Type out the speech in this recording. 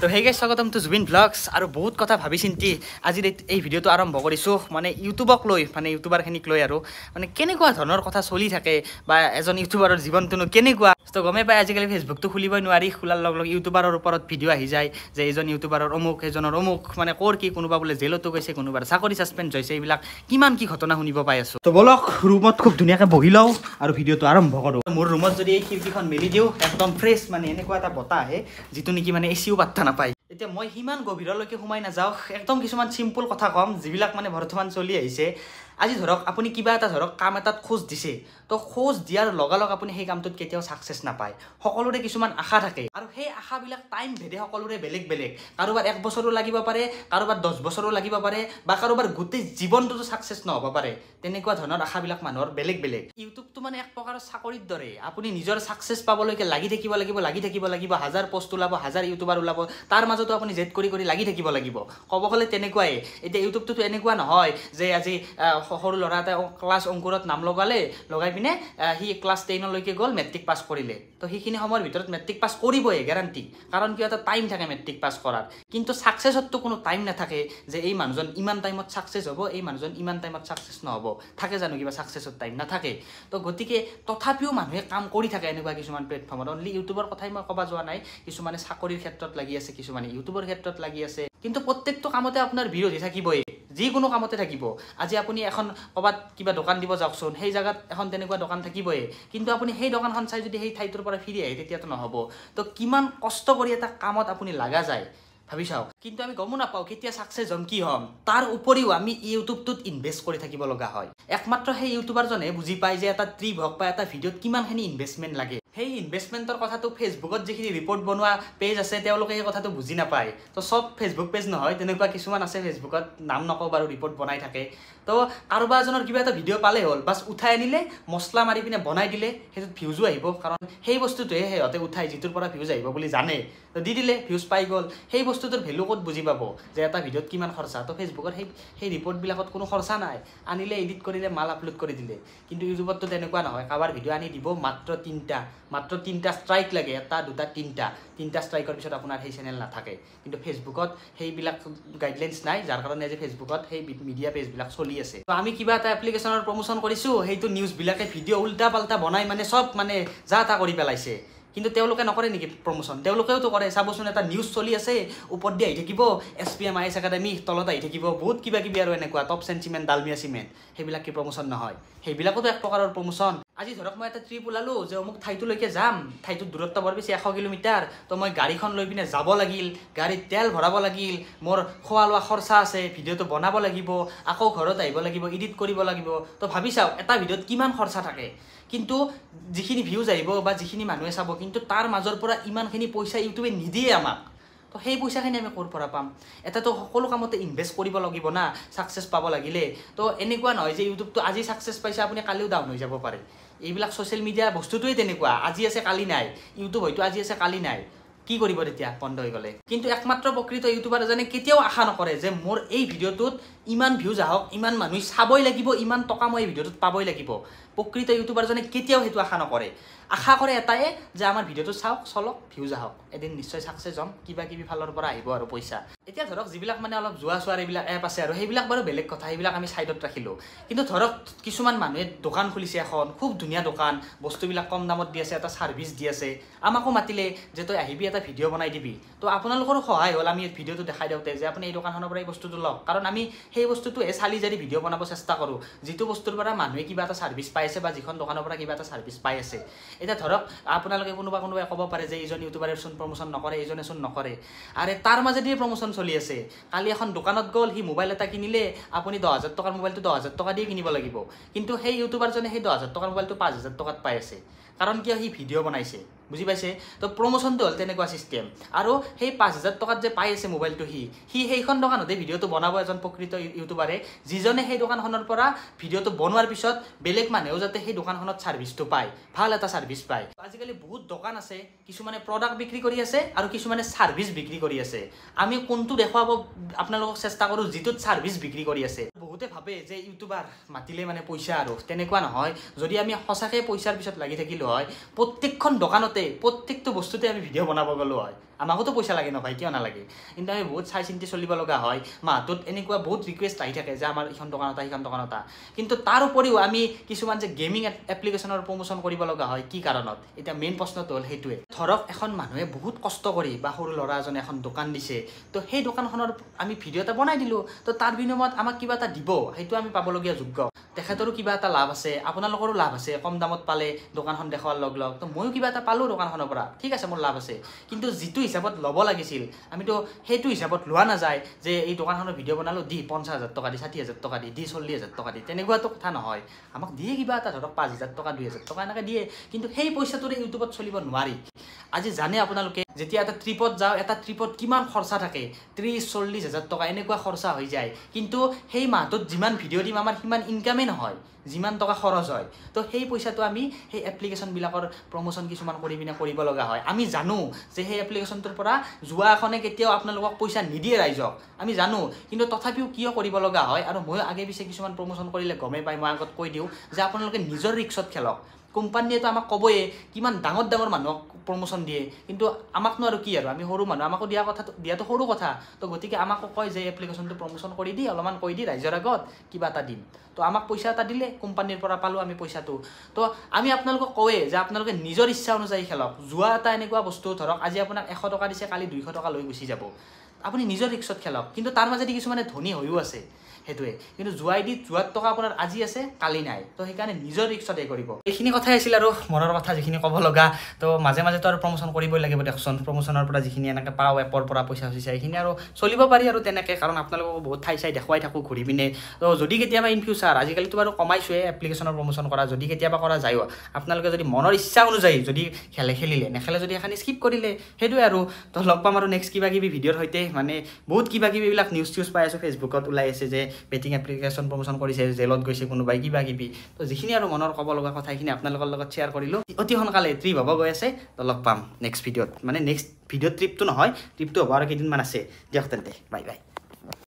তো সেইগাই স্বাগতম two Zubeen blogs আৰু বহুত কথা ভাবি চিন্তি আজি এই ভিডিঅ'টো আৰম্ভ কৰিছোঁ মানে ইউটিউবক লৈ মানে ইউটিউবাৰখিনিক লৈ আৰু মানে কেনেকুৱা ধৰণৰ কথা চলি থাকে বা এজন ইউটিউবাৰৰ জীৱনটোনো কেনেকুৱা তো গমেই পায় আজিকালি ফেচবুকটো খুলিবই নোৱাৰি খোলাৰ লগে লগে ইউটিউবাৰৰ ওপৰত ভিডিঅ' আহি যায় যে এজন ইউটিউবাৰৰ অমুক এজনৰ অমুক মানে ক'ৰ কি কোনোবা বোলে জেলতো গৈছে কোনোবাৰ চাকৰি চাছপেঞ্চ হৈছে এইবিলাক কিমান কি ঘটনা শুনিব পাই আছোঁ তো বলক ৰুমত খুব ধুনীয়াকৈ বহি লওঁ আৰু ভিডিঅ'টো আৰম্ভ কৰোঁ মোৰ ৰুমত যদি এই খিৰিকীখন মেলি দিওঁ একদম ফ্ৰেছ মানে এনেকুৱা এটা বতাহ আহে যিটো নেকি মানে এ চিও পাতে পাত্তা নাপায় এতিয়া মই সিমান গভীৰলৈকে সোমাই নাযাওঁ একদম কিছুমান চিম্পল কথা ক'ম যিবিলাক মানে বৰ্তমান চলি আহিছে আজি ধৰক আপুনি কিবা এটা ধৰক কাম এটাত খোজ দিছে তো খোজ দিয়াৰ লগালগ আপুনি সেই কামটোত কেতিয়াও ছাকচেছ নাপায় সকলোৰে কিছুমান আশা থাকে আৰু সেই আশাবিলাক টাইম ভেদে সকলোৰে বেলেগ বেলেগ কাৰোবাৰ এক বছৰো লাগিব পাৰে কাৰোবাৰ দহ বছৰো লাগিব পাৰে বা কাৰোবাৰ গোটেই জীৱনটোতো ছাকচেছ নহ'ব পাৰে তেনেকুৱা ধৰণৰ আশাবিলাক মানুহৰ বেলেগ বেলেগ ইউটিউবটো মানে এক প্ৰকাৰৰ চাকৰিৰ দৰে আপুনি নিজৰ ছাকচেছ পাবলৈকে লাগি থাকিব লাগিব লাগি থাকিব লাগিব হাজাৰ পষ্ট ওলাব হাজাৰ ইউটিউবাৰ ওলাব তাৰ মাজতো আপুনি জেদ কৰি কৰি লাগি থাকিব লাগিব ক'ব গ'লে তেনেকুৱাই এতিয়া ইউটিউবটোতো এনেকুৱা নহয় যে আজি সৰু ল'ৰা এটা ক্লাছ অংকুৰত নাম লগালে লগাই পিনে সি ক্লাছ টেনলৈকে গ'ল মেট্ৰিক পাছ কৰিলে তো সেইখিনি সময়ৰ ভিতৰত মেট্ৰিক পাছ কৰিবই গেৰাণ্টি কাৰণ কিয় এটা টাইম থাকে মেট্ৰিক পাছ কৰাৰ কিন্তু ছাকচেছততো কোনো টাইম নাথাকে যে এই মানুহজন ইমান টাইমত ছাকচেছ হ'ব এই মানুহজন ইমান টাইমত ছাকচেছ নহ'ব থাকে জানো কিবা ছাকচেছত টাইম নাথাকে তো গতিকে তথাপিও মানুহে কাম কৰি থাকে এনেকুৱা কিছুমান প্লেটফৰ্মত অনলি ইউটিউবৰ কথাই মই ক'ব যোৱা নাই কিছুমানে চাকৰিৰ ক্ষেত্ৰত লাগি আছে কিছুমানে ইউটিউবৰ ক্ষেত্ৰত লাগি আছে কিন্তু প্ৰত্যেকটো কামতে আপোনাৰ বিৰোধী থাকিবই যিকোনো কামতে থাকিব আজি আপুনি এখন ক'ৰবাত কিবা দোকান দিব যাওকচোন সেই জেগাত এখন তেনেকুৱা দোকান থাকিবই কিন্তু আপুনি সেই দোকানখন চাই যদি সেই ঠাইটোৰ পৰা ফিৰি আহে তেতিয়াতো নহ'ব তো কিমান কষ্ট কৰি এটা কামত আপুনি লগা যায় ভাবি চাওক কিন্তু আমি গমো নাপাওঁ কেতিয়া ছাকচেছ হ'ম কি হ'ম তাৰ উপৰিও আমি ইউটিউবটোত ইনভেষ্ট কৰি থাকিব লগা হয় একমাত্ৰ সেই ইউটিউবাৰজনে বুজি পায় যে এটা ট্ৰিপ হওক বা এটা ভিডিঅ'ত কিমানখিনি ইনভেষ্টমেণ্ট লাগে সেই ইনভেষ্টমেণ্টৰ কথাটো ফেচবুকত যিখিনি ৰিপৰ্ট বনোৱা পেজ আছে তেওঁলোকে সেই কথাটো বুজি নাপায় তো চব ফেচবুক পেজ নহয় তেনেকুৱা কিছুমান আছে ফেচবুকত নাম নকওঁ বাৰু ৰিপৰ্ট বনাই থাকে তো কাৰোবাৰ এজনৰ কিবা এটা ভিডিঅ' পালে হ'ল বাছ উঠাই আনিলে মছলা মাৰি পিনে বনাই দিলে সেইটোত ভিউজো আহিব কাৰণ সেই বস্তুটোহে সিহঁতে উঠাই যিটোৰ পৰা ভিউজ আহিব বুলি জানে তো দি দিলে ভিউজ পাই গ'ল সেই বস্তুটোৰ ভেলু ক'ত বুজি পাব যে এটা ভিডিঅ'ত কিমান খৰচা তো ফেচবুকৰ সেই সেই ৰিপৰ্টবিলাকত কোনো খৰচা নাই আনিলে এডিট কৰিলে মাল আপলোড কৰি দিলে কিন্তু ইউটিউবততো তেনেকুৱা নহয় কাৰোবাৰ ভিডিঅ' আনি দিব মাত্ৰ তিনিটা মাত্ৰ তিনিটা ষ্ট্ৰাইক লাগে এটা দুটা তিনিটা তিনিটা ষ্ট্ৰাইকৰ পিছত আপোনাৰ সেই চেনেল নাথাকে কিন্তু ফেচবুকত সেইবিলাক গাইডলাইনছ নাই যাৰ কাৰণে আজি ফেচবুকত সেই মিডিয়া পেজবিলাক চলি আছে তো আমি কিবা এটা এপ্লিকেশ্যনৰ প্ৰমোশ্যন কৰিছোঁ সেইটো নিউজবিলাকে ভিডিঅ' উল্টা পাল্টা বনাই মানে চব মানে যা তা কৰি পেলাইছে কিন্তু তেওঁলোকে নকৰে নেকি প্ৰমোশ্যন তেওঁলোকেওতো কৰে চাবচোন এটা নিউজ চলি আছে ওপৰত দি আহি থাকিব S P M I S academy তলত আহি থাকিব বহুত কিবা কিবি আৰু এনেকুৱা টপ চেন চিমেণ্ট ডালমিয়া চিমেণ্ট সেইবিলাক কি নহয় সেইবিলাকতো এক প্ৰকাৰৰ প্ৰমোশ্যন আজি ধৰক মই এটা ট্ৰিপ ওলালোঁ যে অমুক ঠাইটোলৈকে যাম ঠাইটোৰ দূৰত্ব বৰ বেছি এশ কিলোমিটাৰ তো মই গাড়ীখন লৈ পিনে যাব লাগিল গাড়ীত তেল ভৰাব লাগিল মোৰ খোৱা লোৱা খৰচা আছে ভিডিঅ'টো বনাব লাগিব আকৌ ঘৰত আহিব লাগিব ইডিট কৰিব লাগিব তো ভাবি চাওক এটা ভিডিঅ'ত কিমান খৰচা থাকে কিন্তু যিখিনি ভিউজ আহিব বা যিখিনি মানুহে চাব কিন্তু তাৰ মাজৰ পৰা ইমানখিনি পইচা ইউটিউবে নিদিয়ে আমাক তো সেই পইচাখিনি আমি ক'ৰ পৰা পাম এটাতো সকলো কামতে ইনভেষ্ট কৰিব লাগিব না ছাকচেছ পাব লাগিলে তো এনেকুৱা নহয় যে ইউটিউবটো আজি ছাকচেছ পাইছে আপুনি কালিও ডাউন হৈ যাব পাৰে এইবিলাক ছ'চিয়েল মিডিয়াৰ বস্তুটোৱেই তেনেকুৱা আজি আছে কালি নাই ইউটিউব হয়তো আজি আছে কালি নাই কি কৰিব তেতিয়া বন্ধ হৈ গ'লে কিন্তু একমাত্ৰ প্ৰকৃত ইউটিউবাৰ এজনে কেতিয়াও আশা নকৰে যে মোৰ এই ভিডিঅ'টোত ইমান ভিউজ আহক ইমান মানুহে চাবই লাগিব ইমান টকা মই এই ভিডিঅ'টোত পাবই লাগিব প্ৰকৃত ইউটিউবাৰজনে কেতিয়াও সেইটো আশা নকৰে আশা কৰে এটাই যে আমাৰ ভিডিঅ'টো চাওক চলক ভিউজ আহক এদিন নিশ্চয় চাকচেছ হ'ম কিবা কিবি ফালৰ পৰা আহিব আৰু পইচা এতিয়া ধৰক যিবিলাক মানে অলপ যোৱা চোৱাৰ এইবিলাক এপ আছে আৰু সেইবিলাক বাৰু বেলেগ কথা সেইবিলাক আমি ছাইডত ৰাখিলোঁ কিন্তু ধৰক কিছুমান মানুহে দোকান খুলিছে এখন খুব ধুনীয়া দোকান বস্তুবিলাক কম দামত দি আছে এটা ছাৰ্ভিচ দি আছে আমাকো মাতিলে যে তই আহিবি এটা ভিডিঅ' বনাই দিবি তো আপোনালোকৰো সহায় হ'ল আমি ভিডিঅ'টো দেখাই দিওঁতে যে আপুনি এই দোকানখনৰ পৰা এই বস্তুটো লওক কাৰণ আমি সেই বস্তুটোৱে চালি জাৰি ভিডিঅ' বনাব চেষ্টা কৰোঁ যিটো বস্তুৰ পৰা মানুহে কিবা এটা পাই আছে বা যিখন দোকানৰ পৰা কিবা এটা ছাৰ্ভিচ পাই আছে এতিয়া ধৰক আপোনালোকে কোনোবা কোনোবাই ক'ব পাৰে যে এইজন ইউটিউবাৰে চোন প্ৰমোশ্যন নকৰে এইজনে চোন নকৰে আৰু তাৰ মাজেদি প্ৰমোচন চলি আছে কালি এখন দোকানত গ'ল সি মোবাইল এটা কিনিলে আপুনি দহ হাজাৰ টকাৰ মোবাইলটো দহ হাজাৰ টকা দিয়ে কিনিব লাগিব কিন্তু সেই ইউটিউবাৰজনে সেই দহ হাজাৰ টকাৰ মোবাইলটো পাঁচ হাজাৰ টকাত পাই আছে কাৰণ কিয় সি ভিডিঅ' বনাইছে বুজি পাইছে তো প্ৰমোশ্যনটো হ'ল তেনেকুৱা ছিষ্টেম আৰু সেই পাঁচ হাজাৰ টকাত যে পাই আছে মোবাইলটো সি সি সেইখন দোকানতে ভিডিঅ'টো বনাব এজন প্ৰকৃত ইউটিউবাৰে যিজনে সেই দোকানখনৰ পৰা ভিডিঅ'টো বনোৱাৰ পিছত বেলেগ মানুহেও যাতে সেই দোকানখনত ছাৰ্ভিচটো পায় ভাল এটা ছাৰ্ভিচ পায় আজিকালি বহুত দোকান আছে কিছুমানে প্ৰডাক্ট বিক্ৰী কৰি আছে আৰু কিছুমানে ছাৰ্ভিচ বিক্ৰী কৰি আছে আমি কোনটো দেখুৱাব আপোনালোকক চেষ্টা কৰোঁ যিটোত ছাৰ্ভিচ বিক্ৰী কৰি আছে বহুতে ভাবে যে ইউটিউবাৰ মাতিলে মানে পইচা আৰু তেনেকুৱা নহয় যদি আমি সঁচাকৈ পইচাৰ পিছত লাগি থাকিলোঁ হয় প্ৰত্যেকখন দোকানতে প্ৰত্যেকটো বস্তুতে আমি ভিডিঅ' বনাব গ'লোঁ হয় আমাকোতো পইচা লাগে নহয় কিয় নালাগে কিন্তু আমি বহুত চাই চিন্তি চলিব লগা হয় মা এনেকুৱা বহুত ৰিকুৱেষ্ট আহি থাকে যে আমাৰ ইখন দোকান এটা সিখন দোকান এটা কিন্তু তাৰ উপৰিও আমি কিছুমান যে গেমিং এপ্লিকেশ্যনৰ প্ৰমোচন কৰিব লগা হয় কি কাৰণত এতিয়া মেইন প্ৰশ্নটো হ'ল সেইটোৱে ধৰক এখন মানুহে বহুত কষ্ট কৰি বা সৰু ল'ৰা এজনে এখন দোকান দিছে তো সেই দোকানখনৰ আমি ভিডিঅ' এটা বনাই দিলোঁ তো তাৰ বিনিময়ত আমাক কিবা এটা দিব সেইটো আমি পাবলগীয়া যোগ্য তেখেতৰো কিবা এটা লাভ আছে আপোনালোকৰো লাভ আছে কম দামত পালে দোকানখন দেখুৱাৰ লগ লগ তো ময়ো কিবা এটা পালোঁ দোকানখনৰ পৰা ঠিক আছে মোৰ লাভ আছে কিন্তু যিটো হিচাপত লব লাগিছিল আমিতো সেইটো হিচাপত লোৱা নাযায় যে এই দোকানখনৰ ভিডিঅ' বনালোঁ দি পঞ্চাছ হাজাৰ টকা দি ষাঠি হাজাৰ টকা দি দি চল্লিছ হাজাৰ টকা দি তেনেকুৱাতো কথা নহয় আমাক দিয়ে কিবা এটা ধৰক পাঁচ হাজাৰ টকা দুই হাজাৰ টকা এনেকৈ দিয়ে কিন্তু সেই পইচাটোৰে ইউটিউবত চলিব নোৱাৰি আজি জানে আপোনালোকে যেতিয়া এটা ট্ৰিপত যাওঁ এটা ট্ৰিপত কিমান খৰচা থাকে ত্ৰিছ চল্লিছ হাজাৰ টকা এনেকুৱা খৰচা হৈ যায় কিন্তু সেই মাহটোত যিমান ভিডিঅ' দিম আমাৰ সিমান ইনকামেই নহয় যিমান টকা খৰচ হয় তো সেই পইচাটো আমি সেই এপ্লিকেশ্যনবিলাকৰ প্ৰমোশ্যন কিছুমান কৰি পিনে কৰিব লগা হয় আমি জানো যে সেই এপ্লিকেশ্যনটোৰ পৰা যোৱা এখনে কেতিয়াও আপোনালোকক পইচা নিদিয়ে ৰাইজক আমি জানো কিন্তু তথাপিও কিয় কৰিব লগা হয় আৰু মই আগে পিছে কিছুমান প্ৰমোশ্যন কৰিলে গমেই পায় মই আগত কৈ দিওঁ যে আপোনালোকে নিজৰ ৰিক্সত খেলক কোম্পানীয়েতো আমাক ক'বয়ে কিমান ডাঙৰ ডাঙৰ মানুহক প্ৰমোচন দিয়ে কিন্তু আমাকনো আৰু কি আৰু আমি সৰু মানুহ আমাকো দিয়া কথা দিয়াটো সৰু কথা তো গতিকে আমাকো কয় যে এপ্লিকেশ্যনটো প্ৰমোচন কৰি দি অলপমান কৈ দি ৰাইজৰ আগত কিবা এটা দিম তো আমাক পইচা এটা দিলে কোম্পানীৰ পৰা পালোঁ আমি পইচাটো তো আমি আপোনালোকক কওঁৱে যে আপোনালোকে নিজৰ ইচ্ছা অনুযায়ী খেলক যোৱা এটা এনেকুৱা বস্তু ধৰক আজি আপোনাক এশ টকা দিছে কালি দুইশ টকা লৈ গুচি যাব আপুনি নিজৰ ৰিক্সত খেলক কিন্তু তাৰ মাজেদি কিছুমানে ধনী হৈও আছে সেইটোৱে কিন্তু যোৱাই দি যোৱাত টকা আপোনাৰ আজি আছে কালি নাই তো সেইকাৰণে নিজৰ ৰিক্সতে কৰিব এইখিনি কথাই আছিল আৰু মনৰ কথা যিখিনি ক'ব লগা তো মাজে মাজেতো আৰু প্ৰমোশ্যন কৰিবই লাগিব দেখোন প্ৰমোশ্যনৰ পৰা যিখিনি এনেকৈ পাওঁ এপৰ পৰা পইচা চইচা সেইখিনি আৰু চলিব পাৰি আৰু তেনেকৈ কাৰণ আপোনালোকক বহুত ঠাই চাই দেখুৱাই থাকোঁ ঘূৰি পিনে তো যদি কেতিয়াবা ইন ফিউচাৰ আজিকালিতো বাৰু কমাইছোঁৱে এপ্লিকেশ্যনৰ প্ৰমোশ্যন কৰা যদি কেতিয়াবা কৰা যায়ো আপোনালোকে যদি মনৰ ইচ্ছা অনুযায়ী যদি খেলে খেলিলে নেখেলে যদি এখন স্কিপ কৰিলে সেইটোৱে আৰু তো লগ পাম আৰু নেক্সট কিবা কিবি ভিডিঅ'ৰ সৈতে মানে বহুত কিবা কিবিবিলাক নিউজ চিউজ পাই আছোঁ ফেচবুকত ওলাই আছে যে বেটিং এপ্লিকেশ্যন প্ৰমোশ্যন কৰিছে জেলত গৈছে কোনোবাই কিবা কিবি তো যিখিনি আৰু মনৰ ক'ব লগা কথা এইখিনি আপোনালোকৰ লগত শ্বেয়াৰ কৰিলোঁ অতি সোনকালে ট্ৰিপ হ'ব গৈ আছে তো লগ পাম নেক্সট ভিডিঅ'ত মানে নেক্সট ভিডিঅ' ট্ৰিপটো নহয় ট্ৰিপটো হ'ব আৰু কেইদিনমান আছে দিয়ক তেন্তে বাই বাই